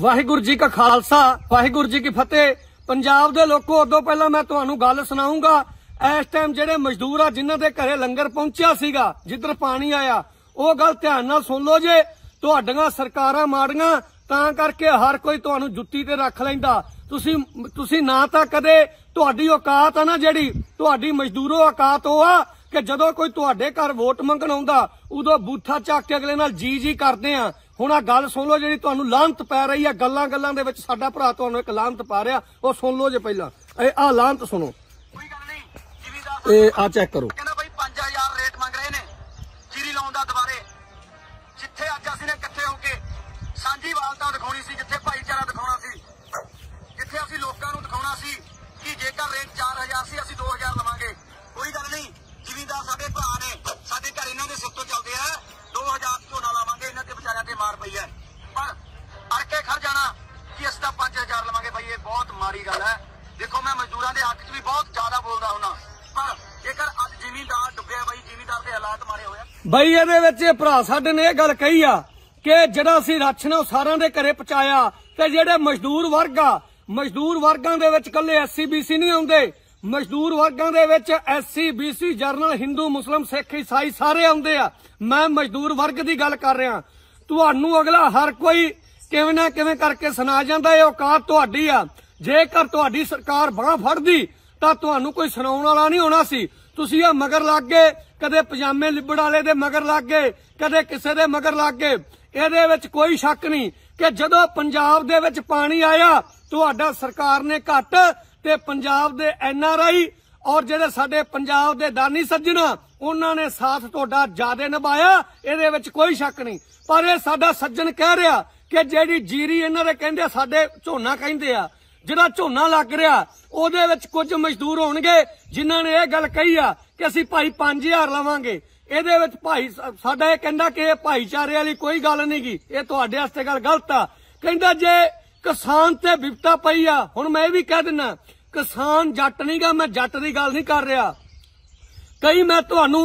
ਵਾਹਿਗੁਰੂ ਜੀ ਕਾ ਖਾਲਸਾ ਵਾਹਿਗੁਰੂ ਜੀ ਕੀ ਫਤਿਹ ਪੰਜਾਬ ਦੇ ਲੋਕੋ ਉਦੋਂ ਪਹਿਲਾਂ ਮੈਂ ਤੁਹਾਨੂੰ ਗੱਲ ਸੁਣਾਉਂਗਾ ਇਸ ਟਾਈਮ ਜਿਹੜੇ ਮਜ਼ਦੂਰ ਆ ਜਿਨ੍ਹਾਂ ਦੇ ਘਰੇ ਲੰਗਰ ਪਹੁੰਚਿਆ ਸੀਗਾ ਜਿੱਧਰ ਪਾਣੀ ਆਇਆ ਉਹ ਗੱਲ ਧਿਆਨ ਨਾਲ ਸੁਣ ਲਓ ਜੇ ਤੁਹਾਡੀਆਂ ਸਰਕਾਰਾਂ ਮਾੜੀਆਂ ਤਾਂ ਕਰਕੇ ਹਰ ਕੋਈ ਤੁਹਾਨੂੰ ਜੁੱਤੀ ਤੇ ਰੱਖ ਲੈਂਦਾ ਤੁਸੀਂ ਤੁਸੀਂ ਨਾ ਤਾਂ ਕਦੇ ਤੁਹਾਡੀ ਔਕਾਤ ਆ ਨਾ ਜਿਹੜੀ ਤੁਹਾਡੀ ਮਜ਼ਦੂਰੋ ਔਕਾਤ ਉਹ ਆ ਕਿ ਜਦੋਂ ਕੋਈ ਤੁਹਾਡੇ ਘਰ ਵੋਟ ਮੰਗਣ ਆਉਂਦਾ ਉਦੋਂ ਬੂਥਾ ਚੱਕ ਕੇ ਅਗਲੇ ਨਾਲ ਜੀ ਜੀ ਕਰਦੇ ਆ ਹੁਣ ਆ ਗੱਲ ਸੁਣ ਲਓ ਜਿਹੜੀ ਤੁਹਾਨੂੰ ਲਾਂਤ ਪੈ ਰਹੀ ਆ ਗੱਲਾਂ ਗੱਲਾਂ ਦੇ ਵਿੱਚ ਸਾਡਾ ਭਰਾ ਤੁਹਾਨੂੰ ਇੱਕ ਲਾਂਤ ਪਾ ਰਿਹਾ ਉਹ ਸੁਣ ਲਓ ਜੇ ਪਹਿਲਾਂ ਇਹ ਆ ਲਾਂਤ ਸੁਣੋ ਕੋਈ ਗੱਲ ਨਹੀਂ ਇਹ ਆ ਚੈੱਕ ਕਰੋ ਬਈ ਇਹਦੇ ਵਿੱਚ ਇਹ ਭਰਾ ਸਾਡੇ ਨੇ ਇਹ ਗੱਲ ਕਹੀ ਆ ਕਿ ਜਿਹੜਾ ਅਸੀਂ ਰਾਸ਼ਨ ਉਹ ਸਾਰਿਆਂ ਦੇ ਘਰੇ ਪਹੁੰਚਾਇਆ ਤੇ ਜਿਹੜੇ ਮਜ਼ਦੂਰ ਵਰਗ ਆ ਮਜ਼ਦੂਰ ਵਰਗਾਂ ਦੇ ਵਿੱਚ ਕੱਲੇ ਐਸਸੀ ਬੀਸੀ ਨਹੀਂ ਆਉਂਦੇ ਮਜ਼ਦੂਰ ਵਰਗਾਂ ਦੇ ਵਿੱਚ SC BC general Hindu Muslim Sikh ਈਸਾਈ ਸਾਰੇ ਆਉਂਦੇ ਆ ਮੈਂ ਮਜ਼ਦੂਰ ਵਰਗ ਦੀ ਗੱਲ ਕਰ ਰਿਹਾ ਤੁਹਾਨੂੰ ਅਗਲਾ ਹਰ ਕੋਈ ਕਿਵੇਂ ਨਾ ਕਿਵੇਂ ਕਰਕੇ ਸੁਣਾ ਜਾਂਦਾ ਇਹ ਔਕਾਤ ਤੁਹਾਡੀ ਆ ਜੇਕਰ ਤੁਹਾਡੀ ਸਰਕਾਰ ਬਾਹ ਫੜਦੀ ਤਾਂ ਤੁਹਾਨੂੰ ਕੋਈ ਸੁਣਾਉਣ ਵਾਲਾ ਨਹੀਂ ਹੋਣਾ ਸੀ ਤੁਸੀਂ ਆ ਮਗਰ ਲੱਗ ਗਏ ਕਦੇ ਪਜਾਮੇ ਲਿਬੜ ਵਾਲੇ ਦੇ ਮਗਰ ਲੱਗ ਗਏ ਕਦੇ ਕਿਸੇ ਦੇ ਮਗਰ ਲੱਗ ਗਏ ਇਹਦੇ ਵਿੱਚ ਕੋਈ ਸ਼ੱਕ ਨਹੀਂ ਕਿ ਜਦੋਂ ਪੰਜਾਬ ਦੇ ਵਿੱਚ ਪਾਣੀ ਆਇਆ ਤੁਹਾਡਾ ਸਰਕਾਰ ਨੇ ਘੱਟ ਤੇ ਪੰਜਾਬ ਦੇ ਐਨ ਆਰ ਆਈ ਔਰ ਜਿਹੜੇ ਸਾਡੇ ਪੰਜਾਬ ਦੇ ਦਾਨੀ ਸੱਜਣਾ ਉਹਨਾਂ ਨੇ ਸਾਥ ਤੁਹਾਡਾ ਜਿਆਦੇ ਨਿਭਾਇਆ ਇਹਦੇ ਵਿੱਚ ਕੋਈ ਸ਼ੱਕ ਨਹੀਂ ਪਰ ਇਹ ਸਾਡਾ ਸੱਜਣ ਕਹਿ ਰਿਹਾ ਕਿ ਜਿਹੜੀ ਜੀਰੀ ਇਹਨਾਂ ਦੇ ਕਹਿੰਦੇ ਸਾਡੇ ਝੋਨਾ ਕਹਿੰਦੇ ਆ ਜਿਹੜਾ ਝੋਨਾ ਲੱਗ ਰਿਹਾ ਉਹਦੇ ਵਿੱਚ ਕੁਝ ਮਜ਼ਦੂਰ ਹੋਣਗੇ ਜਿਨ੍ਹਾਂ ਨੇ ਇਹ ਗੱਲ ਕਹੀ ਆ ਕਿ ਅਸੀਂ ਭਾਈ 5000 ਲਵਾਂਗੇ ਇਹਦੇ ਵਿੱਚ ਭਾਈ ਸਾਡਾ ਇਹ ਕਹਿੰਦਾ ਕਿ ਇਹ ਭਾਈਚਾਰੇ ਵਾਲੀ ਕੋਈ ਗੱਲ ਨਹੀਂਗੀ ਇਹ ਤੁਹਾਡੇ ਵਾਸਤੇ ਗੱਲ ਗਲਤ ਆ ਕਹਿੰਦਾ ਜੇ ਕਿਸਾਨ ਤੇ ਵਿਪਤਾ ਪਈ ਆ ਹੁਣ ਮੈਂ ਇਹ ਵੀ ਕਹਿ ਦਿੰਨਾ ਕਿਸਾਨ ਜੱਟ ਨਹੀਂਗਾ ਮੈਂ ਜੱਟ ਦੀ ਗੱਲ ਨਹੀਂ ਕਰ ਰਿਹਾ ਕਈ ਮੈਂ ਤੁਹਾਨੂੰ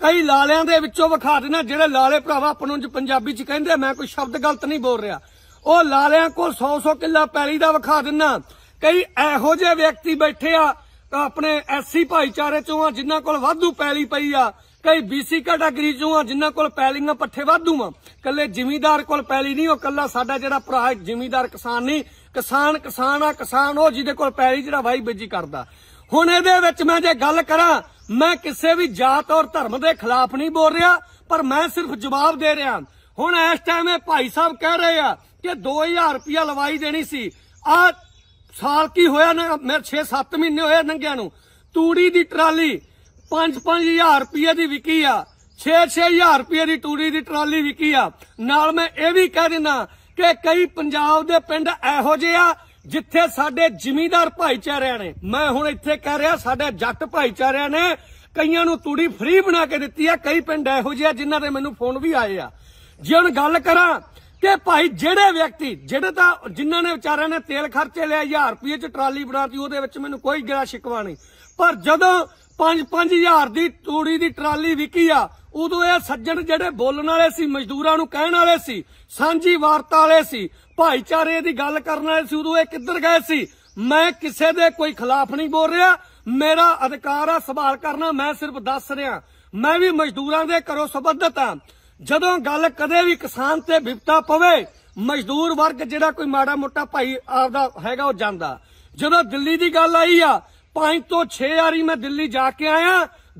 ਕਈ ਲਾਲਿਆਂ ਦੇ ਵਿੱਚੋਂ ਵਿਖਾ ਦੇਣਾ ਜਿਹੜੇ ਲਾਲੇ ਭਰਾਵਾ ਆਪਣੋਂ ਪੰਜਾਬੀ ਚ ਕਹਿੰਦੇ ਮੈਂ ਕੋਈ ਸ਼ਬਦ ਗਲਤ ਨਹੀਂ ਬੋਲ ਰਿਹਾ ਉਹ ਲਾਲਿਆਂ ਕੋ 100-100 ਕਿੱਲਾ ਪੈਲੀ ਦਾ ਵਿਖਾ ਦਿੰਨਾ ਕਈ ਇਹੋ ਜਿਹੇ ਵਿਅਕਤੀ ਬੈਠੇ ਆ ਆਪਣੇ ਐਸਸੀ ਭਾਈਚਾਰੇ ਚੋਂ ਆ ਜਿਨ੍ਹਾਂ ਕੋਲ ਵਾਧੂ ਪੈਲੀ ਪਈ ਆ ਕਈ ਬੀਸੀ ਕੈਟਾਗਰੀ ਚੋਂ ਆ ਜਿਨ੍ਹਾਂ ਕੋਲ ਪੈਲੀਆਂ ਪੱਠੇ ਵਾਧੂ ਆ ਕੱਲੇ ਜ਼ਿਮੀਦਾਰ ਕੋਲ ਪੈਲੀ ਨਹੀਂ ਉਹ ਕੱਲਾ ਸਾਡਾ ਜਿਹੜਾ ਭਰਾ ਜ਼ਿਮੀਦਾਰ ਕਿਸਾਨ ਨਹੀਂ ਕਿਸਾਨ ਕਿਸਾਨ ਆ ਕਿਸਾਨ ਉਹ ਜਿਹਦੇ ਕੋਲ ਪੈਲੀ ਜਿਹੜਾ ਵਾਈ ਬੀਜੀ ਕਰਦਾ ਹੁਣ ਇਹਦੇ ਵਿੱਚ ਮੈਂ ਜੇ ਗੱਲ ਕਰਾਂ ਮੈਂ ਕਿਸੇ ਵੀ ਜਾਤ ਔਰ ਧਰਮ ਦੇ ਖਿਲਾਫ ਨਹੀਂ ਬੋਲ ਰਿਹਾ ਪਰ ਮੈਂ ਸਿਰਫ ਜਵਾਬ ਦੇ ਰਿਹਾ ਹੁਣ ਇਸ ਟਾਈਮ ਇਹ ਭਾਈ ਸਾਹਿਬ ਕਹਿ ਰਹੇ ਆ ਕਿ 2000 ਰੁਪਇਆ ਲਵਾਈ ਦੇਣੀ ਸੀ ਆ ਸਾਲ ਕੀ ਹੋਇਆ ਨਾ ਮੇਰੇ 6-7 ਮਹੀਨੇ ਹੋਏ ਨੰਗਿਆਂ ਨੂੰ ਤੂੜੀ ਦੀ ਟਰਾਲੀ 5-5000 ਰੁਪਏ ਦੀ ਵਿਕੀ ਆ 6-6000 ਰੁਪਏ ਦੀ ਤੂੜੀ ਦੀ ਟਰਾਲੀ ਵਿਕੀ ਆ ਨਾਲ ਮੈਂ ਇਹ ਵੀ ਕਹਿ ਦਿੰਦਾ ਕਿ ਕਈ ਪੰਜਾਬ ਦੇ ਪਿੰਡ ਇਹੋ ਜਿਹੇ ਆ ਜਿੱਥੇ ਸਾਡੇ ਜ਼ਿਮੀਂਦਾਰ ਭਾਈਚਾਰਿਆਂ ਨੇ ਮੈਂ ਹੁਣ ਇੱਥੇ ਕਹਿ ਰਿਹਾ ਸਾਡੇ ਜੱਟ ਭਾਈਚਾਰਿਆਂ ਨੇ ਕਈਆਂ ਨੂੰ ਤੂੜੀ ਫ੍ਰੀ ਬਣਾ ਕੇ ਦਿੱਤੀ ਆ ਕਈ ਪਿੰਡ ਇਹੋ ਜਿਹੇ ਆ ਜਿਨ੍ਹਾਂ ਦੇ ਮੈਨੂੰ ਫੋਨ ਵੀ ਆਏ ਆ ਜੇ ਹੁਣ ਗੱਲ ਕਰਾਂ ਕਿ ਭਾਈ ਜਿਹੜੇ ਵਿਅਕਤੀ ਜਿਹੜੇ ਤਾਂ ਜਿਨ੍ਹਾਂ ਨੇ ਵਿਚਾਰਿਆਂ ਨੇ ਤੇਲ ਖਰਚੇ ਲਿਆ 1000 ਰੁਪਏ ਚ ਟਰਾਲੀ ਬਣਾਤੀ ਉਹਦੇ ਵਿੱਚ ਮੈਨੂੰ ਕੋਈ ਗਿਲਾ ਸ਼ਿਕਵਾ ਨਹੀਂ ਪਰ ਜਦੋਂ 5-5000 ਦੀ ਤੂੜੀ ਦੀ ਟਰਾਲੀ ਵਿਕੀ ਆ ਉਦੋਂ ਇਹ ਸੱਜਣ ਜਿਹੜੇ ਬੋਲਣ ਵਾਲੇ ਸੀ ਮਜ਼ਦੂਰਾਂ ਨੂੰ ਕਹਿਣ ਵਾਲੇ ਸੀ ਸਾਂਝੀ ਵਾਰਤਾ ਵਾਲੇ ਸੀ ਭਾਈਚਾਰੇ ਦੀ ਗੱਲ ਕਰਨ ਵਾਲੇ ਸੀ ਉਦੋਂ ਇਹ ਕਿੱਧਰ ਗਏ ਸੀ ਮੈਂ ਕਿਸੇ ਦੇ ਕੋਈ ਖਿਲਾਫ ਨਹੀਂ ਬੋਲ ਰਿਹਾ ਮੇਰਾ ਅਧਿਕਾਰ ਆ ਸਵਾਲ ਕਰਨਾ ਮੈਂ ਸਿਰਫ ਦੱਸ ਰਿਹਾ ਮੈਂ ਵੀ ਮਜ਼ਦੂਰਾਂ ਦੇ ਘਰੋਂ ਸਬੰਧਤ ਆ ਜਦੋਂ ਗੱਲ ਕਦੇ ਵੀ ਕਿਸਾਨ ਤੇ ਵਿਪਤਾ ਪਵੇ ਮਜ਼ਦੂਰ ਵਰਗ ਜਿਹੜਾ ਕੋਈ ਮਾੜਾ ਮੋਟਾ ਭਾਈ ਆਪਦਾ ਹੈਗਾ ਉਹ ਜਾਂਦਾ ਜਦੋਂ ਦਿੱਲੀ ਦੀ ਗੱਲ ਆਈ ਆ ਪੰਜ ਤੋਂ 6 ਵਾਰੀ ਮੈਂ ਦਿੱਲੀ ਜਾ ਕੇ ਆਇਆ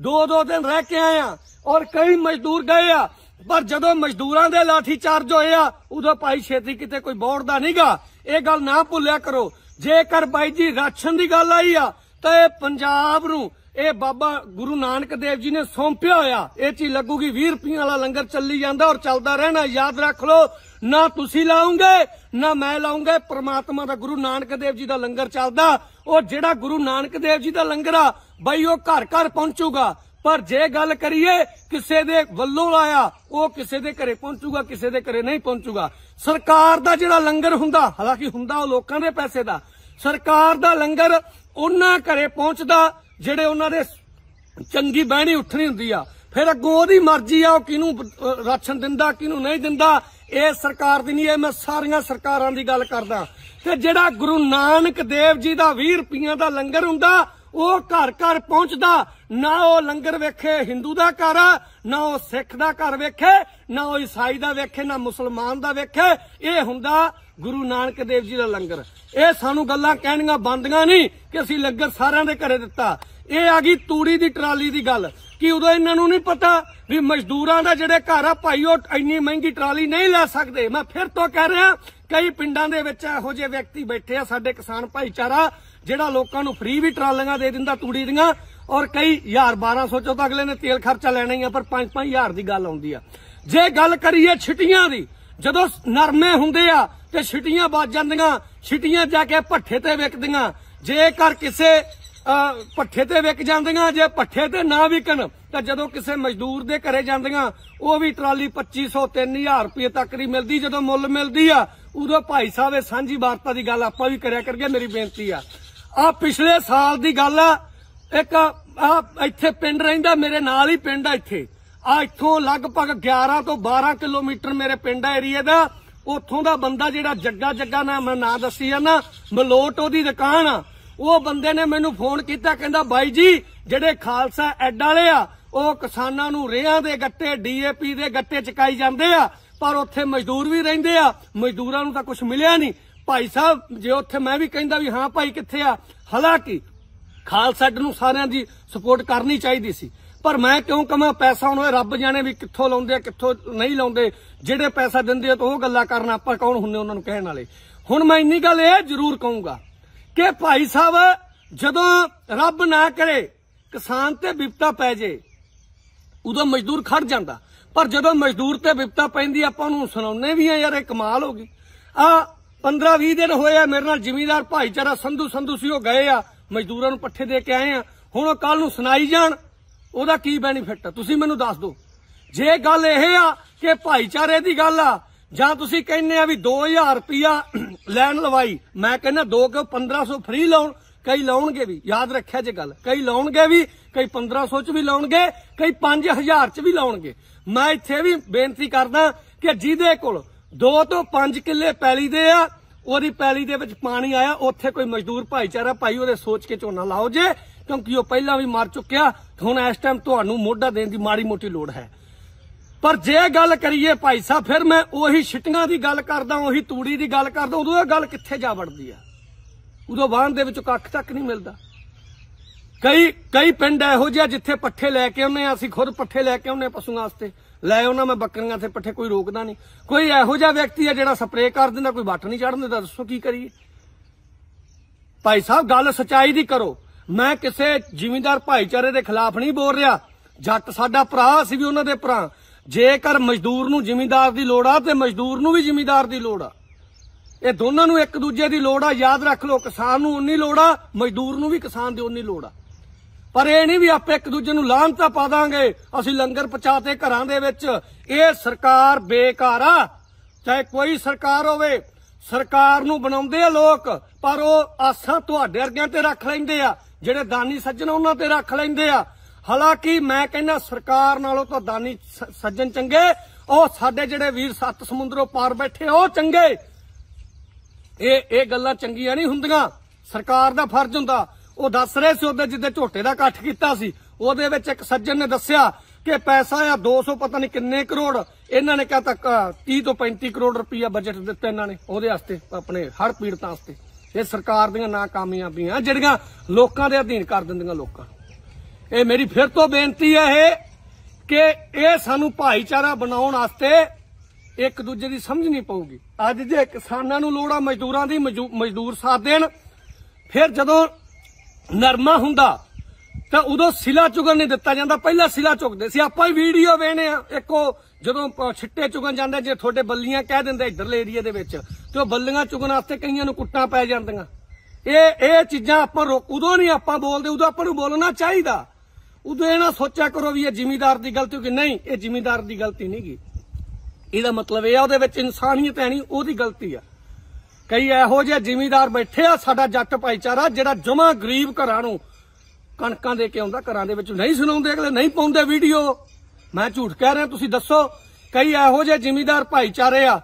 ਦੋ ਦੋ ਦਿਨ ਰਹਿ ਕੇ ਆਇਆ ਔਰ ਕਈ ਮਜ਼ਦੂਰ ਗਏ ਆ ਪਰ ਜਦੋਂ ਮਜ਼ਦੂਰਾਂ ਦੇ ਲਾਠੀ ਚਾਰਜ ਹੋਏ ਆ ਉਦੋਂ ਭਾਈ ਛੇਤੀ ਕਿਤੇ ਕੋਈ ਬੋੜਦਾ ਨਹੀਂਗਾ ਇਹ ਗੱਲ ਨਾ ਭੁੱਲਿਆ ਕਰੋ ਜੇਕਰ ਬਾਈ ਜੀ ਰਾਸ਼ਨ ਦੀ ਗੱਲ ਆਈ ਆ ਤਾਂ ਇਹ ਪੰਜਾਬ ਨੂੰ ਇਹ ਬਾਬਾ ਗੁਰੂ ਨਾਨਕ ਦੇਵ ਜੀ ਨੇ ਸੌਂਪਿਆ ਹੋਇਆ ਇਹ ਚੀ ਲੱਗੂਗੀ 20 ਰੁਪਈਆਂ ਵਾਲਾ ਲੰਗਰ ਚੱਲੀ ਜਾਂਦਾ ਔਰ ਚੱਲਦਾ ਰਹਿਣਾ ਯਾਦ ਰੱਖ ਲਓ ਨਾ ਤੁਸੀਂ ਲਾਉਂਗੇ ਨਾ ਮੈਂ ਲਾਉਂਗਾ ਪ੍ਰਮਾਤਮਾ ਦਾ ਗੁਰੂ ਨਾਨਕ ਦੇਵ ਜੀ ਦਾ ਲੰਗਰ ਚੱਲਦਾ ਉਹ ਜਿਹੜਾ ਗੁਰੂ ਨਾਨਕ ਦੇਵ ਜੀ ਦਾ ਲੰਗਰ ਆ ਬਈ ਉਹ ਘਰ ਘਰ ਪਹੁੰਚੂਗਾ ਪਰ ਜੇ ਗੱਲ ਕਰੀਏ ਕਿਸੇ ਦੇ ਵੱਲੋਂ ਆਇਆ ਉਹ ਕਿਸੇ ਦੇ ਘਰੇ ਪਹੁੰਚੂਗਾ ਕਿਸੇ ਦੇ ਘਰੇ ਨਹੀਂ ਪਹੁੰਚੂਗਾ ਸਰਕਾਰ ਦਾ ਜਿਹੜਾ ਲੰਗਰ ਹੁੰਦਾ ਹਾਲਾਂਕਿ ਹੁੰਦਾ ਉਹ ਲੋਕਾਂ ਦੇ ਪੈਸੇ ਦਾ ਸਰਕਾਰ ਦਾ ਲੰਗਰ ਉਹਨਾਂ ਘਰੇ ਪਹੁੰਚਦਾ ਜਿਹੜੇ ਉਹਨਾਂ ਦੇ ਚੰਗੀ ਬਹਿਣੀ ਉੱਠਣੀ ਹੁੰਦੀ ਆ ਫਿਰ ਅੱਗੋਂ ਉਹਦੀ ਮਰਜ਼ੀ ਆ ਉਹ ਕਿਹਨੂੰ ਰਾਸ਼ਨ ਦਿੰਦਾ ਕਿਹਨੂੰ ਨਹੀਂ ਦਿੰਦਾ ਇਹ ਸਰਕਾਰ ਦੀ ਨਹੀਂ ਇਹ ਮੈਂ ਸਾਰੀਆਂ ਸਰਕਾਰਾਂ ਦੀ ਗੱਲ ਕਰਦਾ ਤੇ ਜਿਹੜਾ ਗੁਰੂ ਨਾਨਕ ਦੇਵ ਜੀ ਦਾ 20 ਰੁਪਈਆ ਦਾ ਲੰਗਰ ਹੁੰਦਾ ਉਹ ਘਰ ਘਰ ਪਹੁੰਚਦਾ ਨਾ ਉਹ ਲੰਗਰ ਵੇਖੇ ਹਿੰਦੂ ਦਾ ਘਰ ਨਾ ਉਹ ਸਿੱਖ ਦਾ ਘਰ ਵੇਖੇ ਨਾ ਉਹ ਈਸਾਈ ਦਾ ਵੇਖੇ ਨਾ ਮੁਸਲਮਾਨ ਦਾ ਵੇਖੇ ਇਹ ਹੁੰਦਾ ਗੁਰੂ ਨਾਨਕ ਦੇਵ ਜੀ ਦਾ ਲੰਗਰ ਇਹ ਸਾਨੂੰ ਗੱਲਾਂ ਕਹਿਣੀਆਂ ਬੰਦੀਆਂ ਨਹੀਂ ਕਿ ਅਸੀਂ ਲੰਗਰ ਸਾਰਿਆਂ ਦੇ ਘਰੇ ਦਿੱਤਾ ਇਹ ਆ ਗਈ ਤੂੜੀ ਦੀ ਟਰਾਲੀ ਦੀ ਗੱਲ ਕਿ ਉਦੋਂ ਇਹਨਾਂ ਨੂੰ ਨਹੀਂ ਪਤਾ ਵੀ ਮਜ਼ਦੂਰਾਂ ਦਾ ਜਿਹੜੇ ਘਰ ਆ ਭਾਈ ਉਹ ਇੰਨੀ ਮਹਿੰਗੀ ਟਰਾਲੀ ਨਹੀਂ ਲੈ ਸਕਦੇ ਮੈਂ ਫਿਰ ਤੋਂ ਕਹਿ ਰਿਹਾ ਕਈ ਪਿੰਡਾਂ ਦੇ ਵਿੱਚ ਇਹੋ ਜਿਹੇ ਵਿਅਕਤੀ ਬੈਠੇ ਆ ਸਾਡੇ ਕਿਸਾਨ ਭਾਈਚਾਰਾ ਜਿਹੜਾ ਲੋਕਾਂ ਨੂੰ ਫ੍ਰੀ ਵੀ ਟਰਾਲੀਆਂ ਦੇ ਦਿੰਦਾ ਤੂੜੀ ਦੀਆਂ ਔਰ ਕਈ 1000 1200 ਚੋਂ ਤਾਂ ਅਗਲੇ ਨੇ ਤੇਲ ਖਰਚਾ ਲੈਣਾ ਹੀ ਆ ਪਰ 5-5000 ਦੀ ਗੱਲ ਆਉਂਦੀ ਆ ਜੇ ਗੱਲ ਕਰੀਏ ਛਿਟੀਆਂ ਦੀ ਜਦੋਂ ਨਰਮੇ ਹੁੰਦੇ ਆ ਤੇ ਛਿਟੀਆਂ ਵੱਜ ਜਾਂਦੀਆਂ ਛਿਟੀਆਂ ਜਾ ਕੇ ਭੱਠੇ ਤੇ ਵਿਕਦੀਆਂ ਜੇਕਰ ਕਿਸੇ ਪੱਠੇ ਤੇ ਵਿਕ ਜਾਂਦੀਆਂ ਜੇ ਪੱਠੇ ਤੇ ਨਾ ਵਿਕਣ ਤਾਂ ਜਦੋਂ ਕਿਸੇ ਮਜ਼ਦੂਰ ਦੇ ਘਰੇ ਜਾਂਦੀਆਂ ਉਹ ਵੀ ਟਰਾਲੀ 2500 3000 ਰੁਪਏ ਤੱਕ ਦੀ ਮਿਲਦੀ ਜਦੋਂ ਮੁੱਲ ਮਿਲਦੀ ਆ ਉਦੋਂ ਭਾਈ ਸਾਹਿਬ ਇਹ ਸਾਂਝੀ ਵਾਰਤਾ ਦੀ ਗੱਲ ਆਪਾਂ ਵੀ ਕਰਿਆ ਕਰਗੇ ਮੇਰੀ ਬੇਨਤੀ ਆ ਆ ਪਿਛਲੇ ਸਾਲ ਦੀ ਗੱਲ ਆ ਇੱਕ ਆ ਇੱਥੇ ਪਿੰਡ ਰਹਿੰਦਾ ਮੇਰੇ ਨਾਲ ਹੀ ਪਿੰਡ ਆ ਇੱਥੇ ਆ ਇੱਥੋਂ ਲਗਭਗ 11 ਤੋਂ 12 ਕਿਲੋਮੀਟਰ ਮੇਰੇ ਪਿੰਡ ਆ ਏਰੀਆ ਦਾ ਉੱਥੋਂ ਦਾ ਬੰਦਾ ਜਿਹੜਾ ਜੱਗਾ ਜੱਗਾ ਨਾ ਮੈਂ ਨਾਂ ਦੱਸੀ ਆ ਨਾ ਮਲੋਟ ਉਹਦੀ ਦੁਕਾਨ ਆ ਉਹ ਬੰਦੇ ਨੇ ਮੈਨੂੰ ਫੋਨ ਕੀਤਾ ਕਹਿੰਦਾ ਬਾਈ ਜੀ ਜਿਹੜੇ ਖਾਲਸਾ ਐਡ ਵਾਲੇ ਆ ਉਹ ਕਿਸਾਨਾਂ ਨੂੰ ਰਿਆਂ ਦੇ ਗੱਟੇ ਡੀਏਪੀ ਦੇ ਗੱਟੇ ਚਕਾਈ ਜਾਂਦੇ ਆ ਪਰ ਉੱਥੇ ਮਜ਼ਦੂਰ ਵੀ ਰਹਿੰਦੇ ਆ ਮਜ਼ਦੂਰਾਂ ਨੂੰ ਤਾਂ ਕੁਝ ਮਿਲਿਆ ਨਹੀਂ ਭਾਈ ਸਾਹਿਬ ਜੇ ਉੱਥੇ ਮੈਂ ਵੀ ਕਹਿੰਦਾ ਵੀ ਹਾਂ ਭਾਈ ਕਿੱਥੇ ਆ ਹਾਲਾਂਕਿ ਖਾਲਸਾ ਐਡ ਨੂੰ ਸਾਰਿਆਂ ਦੀ ਸਪੋਰਟ ਕਰਨੀ ਚਾਹੀਦੀ ਸੀ ਪਰ ਮੈਂ ਕਿਉਂ ਕਮਾ ਪੈਸਾ ਹੁਣ ਰੱਬ ਜਾਣੇ ਵੀ ਕਿੱਥੋਂ ਲਾਉਂਦੇ ਆ ਕਿੱਥੋਂ ਨਹੀਂ ਲਾਉਂਦੇ ਜਿਹੜੇ ਪੈਸਾ ਦਿੰਦੇ ਆ ਤਾਂ ਉਹ ਗੱਲਾਂ ਕਰਨ ਆਪਾਂ ਕੌਣ ਹੁੰਨੇ ਉਹਨਾਂ ਨੂੰ ਕਹਿਣ ਵਾਲੇ ਹੁਣ ਮੈਂ ਇੰਨੀ ਗੱਲ ਇਹ ਜ਼ਰੂਰ ਕਹੂੰਗਾ ਕਿ ਭਾਈ ਸਾਹਿਬ ਜਦੋਂ ਰੱਬ ਨਾ ਕਰੇ ਕਿਸਾਨ ਤੇ ਵਿਪਤਾ ਪੈ ਜੇ ਉਦੋਂ ਮਜ਼ਦੂਰ ਖੜ ਜਾਂਦਾ ਪਰ ਜਦੋਂ ਮਜ਼ਦੂਰ ਤੇ ਵਿਪਤਾ ਪੈਂਦੀ ਆਪਾਂ ਨੂੰ ਸੁਣਾਉਣੇ ਵੀ ਆ ਯਾਰ ਇਹ ਕਮਾਲ ਹੋ ਗਈ ਆ 15-20 ਦਿਨ ਹੋਏ ਆ ਮੇਰੇ ਨਾਲ ਜ਼ਿਮੀਂਦਾਰ ਭਾਈਚਾਰਾ ਸੰਧੂ ਸੰਧੂ ਸੀ ਉਹ ਗਏ ਆ ਮਜ਼ਦੂਰਾਂ ਨੂੰ ਪੱਠੇ ਦੇ ਕੇ ਆਏ ਆ ਹੁਣ ਉਹ ਕੱਲ ਨੂੰ ਸੁਣਾਈ ਜਾਣ ਉਹਦਾ ਕੀ ਬੈਨੀਫਿਟ ਆ ਤੁਸੀਂ ਮੈਨੂੰ ਦੱਸ ਦਿਓ ਜੇ ਗੱਲ ਇਹ ਆ ਕਿ ਭਾਈਚਾਰੇ ਦੀ ਗੱਲ ਆ ਜਾਂ ਤੁਸੀਂ ਕਹਿੰਦੇ ਆ ਵੀ 2000 ਰੁਪਿਆ ਲੈਣ ਲਵਾਈ ਮੈਂ ਕਹਿੰਦਾ 2 ਕਿਉਂ 1500 ਫ੍ਰੀ ਲਾਉਣ ਕਈ ਲਾਉਣਗੇ ਵੀ ਯਾਦ ਰੱਖਿਆ ਜੇ ਗੱਲ ਕਈ ਲਾਉਣਗੇ ਵੀ ਕਈ 1500 ਚ ਵੀ ਲਾਉਣਗੇ ਕਈ 5000 ਚ ਵੀ ਲਾਉਣਗੇ ਮੈਂ ਇੱਥੇ ਵੀ ਬੇਨਤੀ ਕਰਦਾ ਕਿ ਜਿਹਦੇ ਕੋਲ 2 ਤੋਂ 5 ਕਿੱਲੇ ਪੈਲੀ ਦੇ ਆ ਉਹਦੀ ਪੈਲੀ ਦੇ ਵਿੱਚ ਪਾਣੀ ਆਇਆ ਉੱਥੇ ਕੋਈ ਮਜ਼ਦੂਰ ਭਾਈਚਾਰਾ ਭਾਈ ਉਹਦੇ ਸੋਚ ਕੇ ਝੋਨਾ ਲਾਓ ਜੇ ਕਿਉਂਕਿ ਉਹ ਪਹਿਲਾਂ ਵੀ ਮਰ ਚੁੱਕਿਆ ਹੁਣ ਇਸ ਟਾਈਮ ਤੁਹਾਨੂੰ ਮੋਢਾ ਦੇਣ ਦੀ ਮਾੜੀ ਮੋਟੀ ਲੋੜ ਹੈ ਪਰ ਜੇ ਗੱਲ ਕਰੀਏ ਭਾਈ ਸਾਹਿਬ ਫਿਰ ਮੈਂ ਉਹੀ ਛਿਟੀਆਂ ਦੀ ਗੱਲ ਕਰਦਾ ਉਹੀ ਤੂੜੀ ਦੀ ਗੱਲ ਕਰਦਾ ਉਦੋਂ ਇਹ ਗੱਲ ਕਿੱਥੇ ਜਾ ਵੜਦੀ ਆ ਉਦੋਂ ਬਾਹਨ ਦੇ ਵਿੱਚ ਕੱਖ ਤੱਕ ਨਹੀਂ ਮਿਲਦਾ ਕਈ ਕਈ ਪਿੰਡ ਇਹੋ ਜਿਹਾ ਜਿੱਥੇ ਪੱਠੇ ਲੈ ਕੇ ਆਉਂਦੇ ਆ ਅਸੀਂ ਖੁਦ ਪੱਠੇ ਲੈ ਕੇ ਆਉਂਦੇ ਪਸ਼ੂਆਂ ਵਾਸਤੇ ਲੈ ਉਹਨਾਂ ਮੈਂ ਬੱਕਰੀਆਂ ਤੇ ਪੱਠੇ ਕੋਈ ਰੋਕਦਾ ਨਹੀਂ ਕੋਈ ਇਹੋ ਜਿਹਾ ਵਿਅਕਤੀ ਆ ਜਿਹੜਾ ਸਪਰੇਅ ਕਰ ਦਿੰਦਾ ਕੋਈ ਵੱਟ ਨਹੀਂ ਚੜਨ ਦਿੰਦਾ ਦੱਸੋ ਕੀ ਕਰੀਏ ਭਾਈ ਸਾਹਿਬ ਗੱਲ ਸਚਾਈ ਦੀ ਕਰੋ ਮੈਂ ਕਿਸੇ ਜ਼ਿਮੀਂਦਾਰ ਭਾਈਚਾਰੇ ਦੇ ਖਿਲਾਫ ਨਹੀਂ ਬੋਲ ਰਿਹਾ ਜੱਟ ਸਾਡਾ ਭਰਾ ਸੀ ਵੀ ਉਹਨਾਂ ਦੇ ਭਰਾ ਜੇਕਰ ਮਜ਼ਦੂਰ ਨੂੰ ਜ਼ਿਮੀਂਦਾਰ ਦੀ ਲੋੜ ਆ ਤੇ ਮਜ਼ਦੂਰ ਨੂੰ ਵੀ ਜ਼ਿਮੀਂਦਾਰ ਦੀ ਲੋੜ ਆ ਇਹ ਦੋਨਾਂ ਨੂੰ ਇੱਕ ਦੂਜੇ ਦੀ ਲੋੜ ਆ ਯਾਦ ਰੱਖ ਲਓ ਕਿਸਾਨ ਨੂੰ ਉਨੀ ਲੋੜ ਆ ਮਜ਼ਦੂਰ ਨੂੰ ਵੀ ਕਿਸਾਨ ਦੀ ਉਨੀ ਲੋੜ ਆ ਪਰ ਇਹ ਨਹੀਂ ਵੀ ਆਪੇ ਇੱਕ ਦੂਜੇ ਨੂੰ ਲਾਂਤਾ ਪਾ ਦਾਂਗੇ ਅਸੀਂ ਲੰਗਰ ਪਚਾਤੇ ਘਰਾਂ ਦੇ ਵਿੱਚ ਇਹ ਸਰਕਾਰ ਬੇਕਾਰ ਆ ਚਾਹੇ ਕੋਈ ਸਰਕਾਰ ਹੋਵੇ ਸਰਕਾਰ ਨੂੰ ਬਣਾਉਂਦੇ ਆ ਲੋਕ ਪਰ ਉਹ ਆਸਾਂ ਤੁਹਾਡੇ ਵਰਗਿਆਂ ਤੇ ਰੱਖ ਲੈਂਦੇ ਆ ਜਿਹੜੇ ਦਾਨੀ ਸੱਜਣ ਉਹਨਾਂ ਤੇ ਰੱਖ ਲੈਂਦੇ ਆ ਹਾਲਾਂਕਿ ਮੈਂ ਕਹਿੰਦਾ ਸਰਕਾਰ ਨਾਲੋਂ ਤਾਂ ਦਾਨੀ ਸੱਜਣ ਚੰਗੇ ਉਹ ਸਾਡੇ ਜਿਹੜੇ ਵੀਰ ਸੱਤ ਸਮੁੰਦਰੋਂ ਪਾਰ ਬੈਠੇ ਉਹ ਚੰਗੇ ਇਹ ਇਹ ਗੱਲਾਂ ਚੰਗੀਆਂ ਨਹੀਂ ਹੁੰਦੀਆਂ ਸਰਕਾਰ ਦਾ ਫਰਜ਼ ਹੁੰਦਾ ਉਹ ਦੱਸ ਰਹੇ ਸੀ ਉਹਦੇ ਜਿੱਦੇ ਝੋਟੇ ਦਾ ਇਕੱਠ ਕੀਤਾ ਸੀ ਉਹਦੇ ਵਿੱਚ ਇੱਕ ਸੱਜਣ ਨੇ ਦੱਸਿਆ ਕਿ ਪੈਸਾ ਆ 200 ਪਤਾ ਨਹੀਂ ਕਿੰਨੇ ਕਰੋੜ ਇਹਨਾਂ ਨੇ ਕਹਤਾ 30 ਤੋਂ 35 ਕਰੋੜ ਰੁਪਇਆ ਬਜਟ ਦਿੱਤਾ ਇਹਨਾਂ ਨੇ ਉਹਦੇ ਵਾਸਤੇ ਆਪਣੇ ਹਰ ਪੀੜਤਾਂ ਵਾਸਤੇ ਇਹ ਸਰਕਾਰ ਦੀਆਂ ਨਾਕਾਮਯਾਬੀਆਂ ਜਿਹੜੀਆਂ ਲੋਕਾਂ ਦੇ ਅਧੀਨ ਕਰ ਦਿੰਦੀਆਂ ਲੋਕਾਂ ਇਹ ਮੇਰੀ ਫਿਰ ਤੋਂ ਬੇਨਤੀ ਹੈ ਇਹ ਕਿ ਇਹ ਸਾਨੂੰ ਭਾਈਚਾਰਾ ਬਣਾਉਣ ਵਾਸਤੇ ਇੱਕ ਦੂਜੇ ਦੀ ਸਮਝ ਨਹੀਂ ਪਊਗੀ ਅੱਜ ਜੇ ਕਿਸਾਨਾਂ ਨੂੰ ਲੋੜਾ ਮਜ਼ਦੂਰਾਂ ਦੀ ਮਜ਼ਦੂਰ ਸਾਥ ਦੇਣ ਫਿਰ ਜਦੋਂ ਨਰਮਾ ਹੁੰਦਾ ਤਾਂ ਉਦੋਂ ਸਿਲਾ ਚੁਗਣ ਨਹੀਂ ਦਿੱਤਾ ਜਾਂਦਾ ਪਹਿਲਾਂ ਸਿਲਾ ਚੁਗਦੇ ਸੀ ਆਪਾਂ ਹੀ ਵੀਡੀਓ ਵੇਣੇ ਆ ਇੱਕੋ ਜਦੋਂ ਛਿੱਟੇ ਚੁਗਣ ਜਾਂਦੇ ਜੇ ਤੁਹਾਡੇ ਬੱਲੀਆਂ ਕਹਿ ਦਿੰਦੇ ਇਧਰਲੇ ਏਰੀਆ ਦੇ ਵਿੱਚ ਤੇ ਉਹ ਬੱਲੀਆਂ ਚੁਗਣ ਵਾਸਤੇ ਕਈਆਂ ਨੂੰ ਕੁੱਟਾਂ ਪੈ ਜਾਂਦੀਆਂ ਇਹ ਇਹ ਚੀਜ਼ਾਂ ਆਪਾਂ ਉਦੋਂ ਨਹੀਂ ਆਪਾਂ ਬੋਲਦੇ ਉਦੋਂ ਆਪਾਂ ਨੂੰ ਬੋਲਣਾ ਚਾਹੀਦਾ ਉਦੋਂ ਇਹ ਨਾ ਸੋਚਿਆ ਕਰੋ ਵੀ ਇਹ ਜ਼ਿਮੀਦਾਰ ਦੀ ਗਲਤੀ ਹੋ ਕਿ ਨਹੀਂ ਇਹ ਜ਼ਿਮੀਦਾਰ ਦੀ ਗਲਤੀ ਨਹੀਂ ਗਈ ਇਹਦਾ ਮਤਲਬ ਇਹ ਆ ਉਹਦੇ ਵਿੱਚ ਇਨਸਾਨੀਅਤ ਹੈ ਨਹੀਂ ਉਹਦੀ ਗਲਤੀ ਆ ਕਈ ਇਹੋ ਜਿਹੇ ਜ਼ਿਮੀਦਾਰ ਬੈਠੇ ਆ ਸਾਡਾ ਜੱਟ ਭਾਈਚਾਰਾ ਜਿਹੜਾ ਜਮਾ ਗਰੀਬ ਘਰਾਂ ਨੂੰ ਕਣਕਾਂ ਦੇ ਕੇ ਆਉਂਦਾ ਘਰਾਂ ਦੇ ਵਿੱਚ ਨਹੀਂ ਸੁਣਾਉਂਦੇ ਅਗਲੇ ਨਹੀਂ ਪਾਉਂਦੇ ਵੀਡੀਓ ਮੈਂ ਝੂਠ ਕਹਿ ਰਿਹਾ ਤੁਸੀਂ ਦੱਸੋ ਕਈ ਇਹੋ ਜਿਹੇ ਜ਼ਿਮੀਦਾਰ ਭਾਈਚਾਰੇ ਆ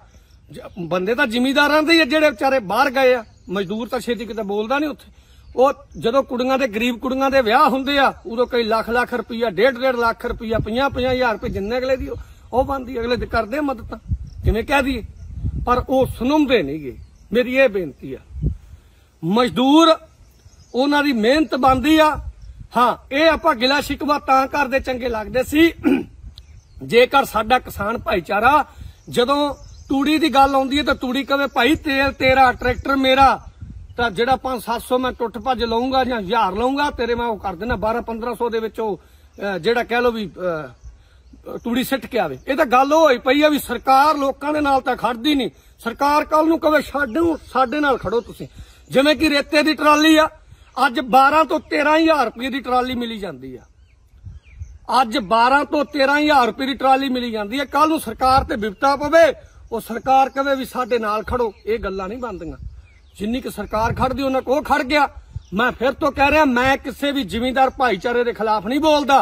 ਬੰਦੇ ਤਾਂ ਜ਼ਿਮੀਦਾਰਾਂ ਦੇ ਜਿਹੜੇ ਵਿਚਾਰੇ ਬਾਹਰ ਗਏ ਆ ਮਜ਼ਦੂਰ ਤਾਂ ਛੇਤੀ ਕਿਤੇ ਬੋਲਦਾ ਨਹੀਂ ਉੱਥੇ ਉਹ ਜਦੋਂ ਕੁੜੀਆਂ ਦੇ ਗਰੀਬ ਕੁੜੀਆਂ ਦੇ ਵਿਆਹ ਹੁੰਦੇ ਆ ਉਦੋਂ ਕਈ ਲੱਖ ਲੱਖ ਰੁਪਈਆ ਡੇਢ ਡੇਢ ਲੱਖ ਰੁਪਈਆ 50 50 ਹਜ਼ਾਰ ਰੁਪਏ ਜਿੰਨੇ ਅਗਲੇ ਦੀ ਉਹ ਬੰਦੀ ਅਗਲੇ ਦੇ ਕਰਦੇ ਮਦਦ ਕਿਵੇਂ ਕਹਿ ਦਈਏ ਪਰ ਉਹ ਸੁਣਉਂਦੇ ਨਹੀਂਗੇ ਮੇਰੀ ਇਹ ਬੇਨਤੀ ਆ ਮਜ਼ਦੂਰ ਉਹਨਾਂ ਦੀ ਮਿਹਨਤ ਬੰਦੀ ਆ ਹਾਂ ਇਹ ਆਪਾਂ ਗਿਲਾ ਸ਼ਿਕਵਾ ਤਾਂ ਕਰਦੇ ਚੰਗੇ ਲੱਗਦੇ ਸੀ ਜੇਕਰ ਸਾਡਾ ਕਿਸਾਨ ਭਾਈਚਾਰਾ ਜਦੋਂ ਤੂੜੀ ਦੀ ਗੱਲ ਆਉਂਦੀ ਹੈ ਤਾਂ ਤੂੜੀ ਕਵੇ ਭਾਈ ਤੇਲ ਤੇਰਾ ਟਰੈਕਟਰ ਮੇਰਾ ਤਾਂ ਜਿਹੜਾ 5-700 ਮੈਂ ਟੁੱਟ ਭੱਜ ਲਵਾਂਗਾ ਜਾਂ 1000 ਲਵਾਂਗਾ ਤੇਰੇ ਮੈਂ ਉਹ ਕਰ ਦੇਣਾ 12-1500 ਦੇ ਵਿੱਚ ਉਹ ਜਿਹੜਾ ਕਹਿ ਲੋ ਵੀ ਤੂੜੀ ਸਿੱਟ ਕੇ ਆਵੇ ਇਹ ਤਾਂ ਗੱਲ ਹੋਈ ਪਈ ਆ ਵੀ ਸਰਕਾਰ ਲੋਕਾਂ ਦੇ ਨਾਲ ਤਾਂ ਖੜਦੀ ਨਹੀਂ ਸਰਕਾਰ ਕੱਲ ਨੂੰ ਕਵੇ ਛੱਡੂ ਸਾਡੇ ਨਾਲ ਖੜੋ ਤੁਸੀਂ ਜਿਵੇਂ ਕਿ ਰੇਤੇ ਦੀ ਟਰਾਲੀ ਆ ਅੱਜ 12 ਤੋਂ 13000 ਰੁਪਏ ਦੀ ਟਰਾਲੀ ਮਿਲੀ ਜਾਂਦੀ ਆ ਅੱਜ 12 ਤੋਂ 13000 ਰੁਪਏ ਦੀ ਟਰਾਲੀ ਮਿਲੀ ਜਾਂਦੀ ਆ ਕੱਲ ਨੂੰ ਸਰਕਾਰ ਤੇ ਵਿਪਤਾ ਪਵੇ ਉਹ ਸਰਕਾਰ ਕਵੇ ਵੀ ਸਾਡੇ ਨਾਲ ਖੜੋ ਇਹ ਗੱਲਾਂ ਨਹੀਂ ਬੰਦੀਆਂ ਜਿੰਨੀ ਕਿ ਸਰਕਾਰ ਖੜਦੀ ਉਹਨਾਂ ਕੋਲ ਖੜ ਗਿਆ ਮੈਂ ਫਿਰ ਤੋਂ ਕਹਿ ਰਿਹਾ ਮੈਂ ਕਿਸੇ ਵੀ ਜ਼ਿਮੀਂਦਾਰ ਭਾਈਚਾਰੇ ਦੇ ਖਿਲਾਫ ਨਹੀਂ ਬੋਲਦਾ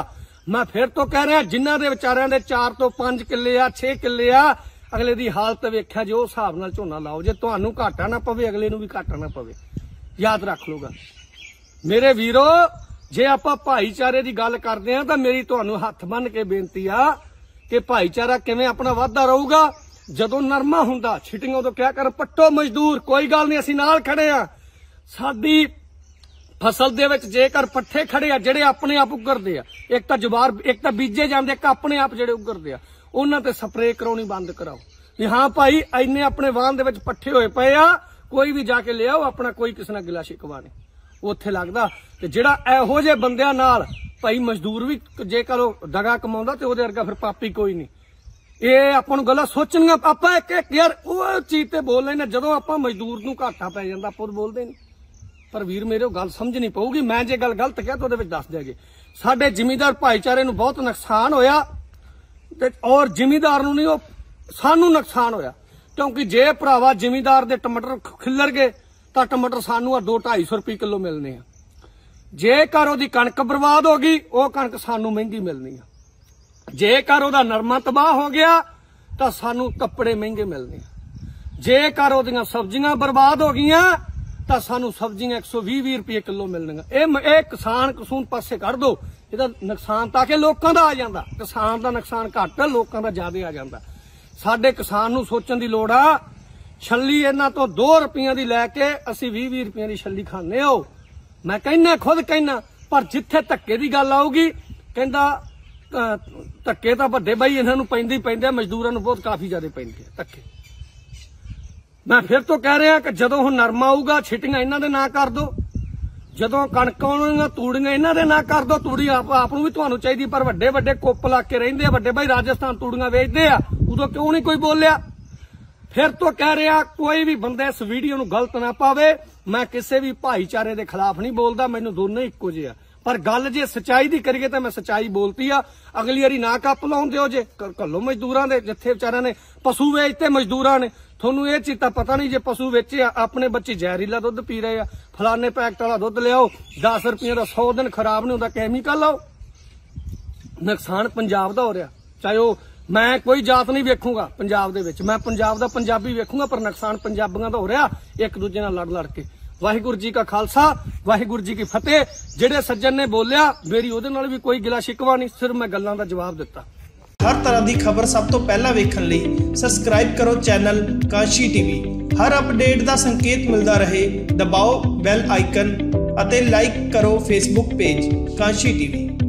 ਮੈਂ ਫਿਰ ਤੋਂ ਕਹਿ ਰਿਹਾ ਜਿਨ੍ਹਾਂ ਦੇ ਵਿਚਾਰਿਆਂ ਦੇ 4 ਤੋਂ 5 ਕਿੱਲੇ ਆ 6 ਕਿੱਲੇ ਆ ਅਗਲੇ ਦੀ ਹਾਲਤ ਵੇਖਿਆ ਜੇ ਉਹ ਹਿਸਾਬ ਨਾਲ ਝੋਨਾ ਲਾਓ ਜੇ ਤੁਹਾਨੂੰ ਘਾਟਾ ਨਾ ਪਵੇ ਅਗਲੇ ਨੂੰ ਵੀ ਘਾਟਾ ਨਾ ਪਵੇ ਯਾਦ ਰੱਖ ਲੋਗਾ ਮੇਰੇ ਵੀਰੋ ਜੇ ਆਪਾਂ ਭਾਈਚਾਰੇ ਦੀ ਗੱਲ ਕਰਦੇ ਆ ਤਾਂ ਮੇਰੀ ਤੁਹਾਨੂੰ ਹੱਥ ਬੰਨ ਕੇ ਬੇਨਤੀ ਆ ਕਿ ਭਾਈਚਾਰਾ ਕਿਵੇਂ ਆਪਣਾ ਵਾਧਾ ਰਹੂਗਾ ਜਦੋਂ ਨਰਮਾ ਹੁੰਦਾ ਛਿਟਿੰਗ ਤੋਂ ਕਿਆ ਕਰ ਪੱਟੋ ਮਜ਼ਦੂਰ ਕੋਈ ਗੱਲ ਨਹੀਂ ਅਸੀਂ ਨਾਲ ਖੜੇ ਆ ਸਾਡੀ ਫਸਲ ਦੇ ਵਿੱਚ ਜੇਕਰ ਪੱਠੇ ਖੜੇ ਆ ਜਿਹੜੇ ਆਪਣੇ ਆਪ ਉੱਗਰਦੇ ਆ ਇੱਕ ਤਾਂ ਜਵਾਰ ਇੱਕ ਤਾਂ ਬੀਜੇ ਜਾਂਦੇ ਇੱਕ ਆਪਣੇ ਆਪ ਜਿਹੜੇ ਉੱਗਰਦੇ ਆ ਉਹਨਾਂ ਤੇ ਸਪਰੇਅ ਕਰਾਉਣੀ ਬੰਦ ਕਰਾਓ ਵੀ ਹਾਂ ਭਾਈ ਐਨੇ ਆਪਣੇ ਵਾਹਨ ਦੇ ਵਿੱਚ ਪੱਠੇ ਹੋਏ ਪਏ ਆ ਕੋਈ ਵੀ ਜਾ ਕੇ ਲਿਆਓ ਆਪਣਾ ਕੋਈ ਕਿਸ ਨਾਲ ਗਿਲਾ ਸ਼ਿਕਵਾ ਨਹੀਂ ਉੱਥੇ ਲੱਗਦਾ ਤੇ ਜਿਹੜਾ ਇਹੋ ਜਿਹੇ ਬੰਦਿਆਂ ਨਾਲ ਭਾਈ ਮਜ਼ਦੂਰ ਵੀ ਜੇਕਰ ਉਹ ਦਗਾ ਕਮਾਉਂਦਾ ਤੇ ਉਹਦੇ ਵਰਗਾ ਫਿਰ ਪਾਪੀ ਕੋਈ ਨਹੀਂ ਇਹ ਆਪਾਂ ਨੂੰ ਗੱਲਾਂ ਸੋਚਣੀਆਂ ਆਪਾਂ ਇੱਕ ਇੱਕ ਯਾਰ ਉਹ ਚੀਜ਼ ਤੇ ਬੋਲ ਲੈਣਾ ਜਦੋਂ ਆਪਾਂ ਮਜ਼ਦੂਰ ਨੂੰ ਘਾਟਾ ਪੈ ਜਾਂਦਾ ਆਪਾਂ ਉਹ ਬੋਲਦੇ ਨਹੀਂ ਪਰ ਵੀਰ ਮੇਰੇ ਉਹ ਗੱਲ ਨਹੀਂ ਪਊਗੀ ਮੈਂ ਜੇ ਗੱਲ ਗਲਤ ਕਹਿ ਤਾ ਉਹਦੇ ਵਿੱਚ ਦੱਸ ਦਿਆਂਗੇ ਸਾਡੇ ਜ਼ਿਮੀਦਾਰ ਭਾਈਚਾਰੇ ਨੂੰ ਬਹੁਤ ਨੁਕਸਾਨ ਹੋਇਆ ਤੇ ਔਰ ਜ਼ਿਮੀਦਾਰ ਨੂੰ ਨਹੀਂ ਉਹ ਸਾਨੂੰ ਨੁਕਸਾਨ ਹੋਇਆ ਕਿਉਂਕਿ ਜੇ ਭਰਾਵਾ ਜ਼ਿਮੀਦਾਰ ਦੇ ਟਮਾਟਰ ਖਿੱਲਰ ਗਏ ਤਾਂ ਟਮਾਟਰ ਸਾਨੂੰ ਆ 2 250 ਰੁਪਏ ਕਿਲੋ ਮਿਲਨੇ ਆ ਜੇਕਰ ਉਹਦੀ ਕਣਕ ਬਰਬਾਦ ਹੋ ਗਈ ਉਹ ਕਣਕ ਸਾਨੂੰ ਮਹਿੰਗੀ ਮਿਲਣੀ ਆ ਜੇਕਰ ਉਹਦਾ ਨਰਮਾ ਤਬਾਹ ਹੋ ਗਿਆ ਤਾਂ ਸਾਨੂੰ ਕੱਪੜੇ ਮਹਿੰਗੇ ਮਿਲਦੇ ਜੇਕਰ ਉਹਦੀਆਂ ਸਬਜ਼ੀਆਂ ਬਰਬਾਦ ਹੋ ਗਈਆਂ ਤਾਂ ਸਾਨੂੰ ਸਬਜ਼ੀਆਂ 120 ਰੁਪਏ ਕਿਲੋ ਮਿਲਣਗੀਆਂ ਇਹ ਇਹ ਕਿਸਾਨ ਕਸੂਨ ਪਾਸੇ ਕੱਢ ਦੋ ਇਹਦਾ ਨੁਕਸਾਨ ਤਾਂ ਕਿ ਲੋਕਾਂ ਦਾ ਆ ਜਾਂਦਾ ਕਿਸਾਨ ਦਾ ਨੁਕਸਾਨ ਘੱਟ ਲੋਕਾਂ ਦਾ ਜ਼ਿਆਦਾ ਆ ਜਾਂਦਾ ਸਾਡੇ ਕਿਸਾਨ ਨੂੰ ਸੋਚਣ ਦੀ ਲੋੜ ਆ ਛੱਲੀ ਇਹਨਾਂ ਤੋਂ 2 ਰੁਪਈਆਂ ਦੀ ਲੈ ਕੇ ਅਸੀਂ 20 20 ਰੁਪਈਆਂ ਦੀ ਛੱਲੀ ਖਾਂਦੇ ਹਾਂ ਮੈਂ ਕਹਿੰਨਾ ਖੁਦ ਕਹਿੰਨਾ ਪਰ ਜਿੱਥੇ ਧੱਕੇ ਦੀ ਗੱਲ ਆਊਗੀ ਕਹਿੰਦਾ ਧੱਕੇ ਤਾਂ ਵੱਡੇ ਬਾਈ ਇਹਨਾਂ ਨੂੰ ਪੈਂਦੀ ਪੈਂਦੇ ਮਜ਼ਦੂਰਾਂ ਨੂੰ ਬਹੁਤ ਕਾਫੀ ਜ਼ਿਆਦਾ ਪੈਂਦੇ ਧੱਕੇ ਮੈਂ ਫਿਰ ਤੋਂ ਕਹਿ ਰਿਹਾ ਕਿ ਜਦੋਂ ਹੁਣ ਨਰਮ ਆਊਗਾ ਛਿਟੀਆਂ ਇਹਨਾਂ ਦੇ ਨਾਂ ਕਰ ਦੋ ਜਦੋਂ ਕਣਕ ਆਉਣਗੀਆਂ ਤੂੜੀਆਂ ਇਹਨਾਂ ਦੇ ਨਾਂ ਕਰ ਦੋ ਤੂੜੀ ਆਪ ਨੂੰ ਵੀ ਤੁਹਾਨੂੰ ਚਾਹੀਦੀ ਪਰ ਵੱਡੇ ਵੱਡੇ ਕੋਪ ਲਾ ਕੇ ਰਹਿੰਦੇ ਆ ਵੱਡੇ ਬਾਈ ਰਾਜਸਥਾਨ ਤੂੜੀਆਂ ਵੇਚਦੇ ਆ ਉਦੋਂ ਕਿਉਂ ਨਹੀਂ ਕੋਈ ਬੋਲਿਆ ਫਿਰ ਤੋਂ ਕਹਿ ਰਿਹਾ ਕੋਈ ਵੀ ਬੰਦਾ ਇਸ ਵੀਡੀਓ ਨੂੰ ਗਲਤ ਨਾ ਪਾਵੇ ਮੈਂ ਕਿਸੇ ਵੀ ਭਾਈਚਾਰੇ ਦੇ ਖਿਲਾਫ ਨਹੀਂ ਬੋਲਦਾ ਮੈਨੂੰ ਦੋਨੇ ਇੱਕੋ ਜਿਹੇ ਆ ਪਰ ਗੱਲ ਜੇ ਸਚਾਈ ਦੀ ਕਰੀਏ ਤਾਂ ਮੈਂ ਸਚਾਈ ਬੋਲਤੀ ਆ ਅਗਲੀ ਵਾਰੀ ਨਾ ਕੱਪ ਲਾਉਣ ਦਿਓ ਜੇ ਘੱਲੋ ਮਜ਼ਦੂਰਾਂ ਦੇ ਜਿੱਥੇ ਵਿਚਾਰਿਆਂ ਨੇ ਪਸ਼ੂ ਵੇਚਤੇ ਮਜ਼ਦੂਰਾਂ ਨੇ ਤੁਹਾਨੂੰ ਇਹ ਚੀਤਾ ਪਤਾ ਨਹੀਂ ਜੇ ਪਸ਼ੂ ਵੇਚੇ ਆਪਣੇ ਬੱਚੇ ਜ਼ਹਿਰੀਲਾ ਦੁੱਧ ਪੀ ਰਹੇ ਆ ਫਲਾਣੇ ਪੈਕਟ ਵਾਲਾ ਦੁੱਧ ਲਿਆਓ 10 ਰੁਪਏ ਦਾ 100 ਦਿਨ ਖਰਾਬ ਨਹੀਂ ਹੁੰਦਾ ਕੈਮੀਕਲ ਲਾਓ ਨੁਕਸਾਨ ਪੰਜਾਬ ਦਾ ਹੋ ਰਿਹਾ ਚਾਹੇ ਉਹ ਮੈਂ ਕੋਈ ਜਾਤ ਨਹੀਂ ਵੇਖੂਗਾ ਪੰਜਾਬ ਦੇ ਵਿੱਚ ਮੈਂ ਪੰਜਾਬ ਦਾ ਪੰਜਾਬੀ ਵੇਖੂਗਾ ਪਰ ਨੁਕਸਾਨ ਪੰਜਾਬੀਆਂ ਦਾ ਹੋ ਰਿਹਾ ਇੱਕ ਦੂਜੇ ਨਾਲ ਲੜ ਲੜ ਕੇ ਵਾਹਿਗੁਰੂ ਜੀ ਕਾ ਖਾਲਸਾ ਵਾਹਿਗੁਰੂ ਜੀ ਕੀ ਫਤਿਹ ਜਿਹੜੇ ਸੱਜਣ ਨੇ ਬੋਲਿਆ ਮੇਰੀ ਉਹਦੇ ਨਾਲ ਵੀ ਕੋਈ ਗਿਲਾ ਸ਼ਿਕਵਾ ਨਹੀਂ ਸਿਰਫ ਮੈਂ ਗੱਲਾਂ ਦਾ ਜਵਾਬ ਦਿੱਤਾ ਹਰ ਤਰ੍ਹਾਂ ਦੀ ਖਬਰ ਸਭ ਤੋਂ ਪਹਿਲਾਂ ਵੇਖਣ ਲਈ ਸਬਸਕ੍ਰਾਈਬ ਕਰੋ ਚੈਨਲ ਕਾਸ਼ੀ ਟੀਵੀ ਹਰ ਅਪਡੇਟ ਦਾ ਸੰਕੇਤ ਮਿਲਦਾ ਰਹੇ ਦਬਾਓ ਬੈਲ ਆਈਕਨ ਅਤੇ ਲਾਈਕ ਕਰੋ ਫੇਸਬੁੱਕ ਪੇਜ ਕਾਸ਼ੀ ਟੀਵੀ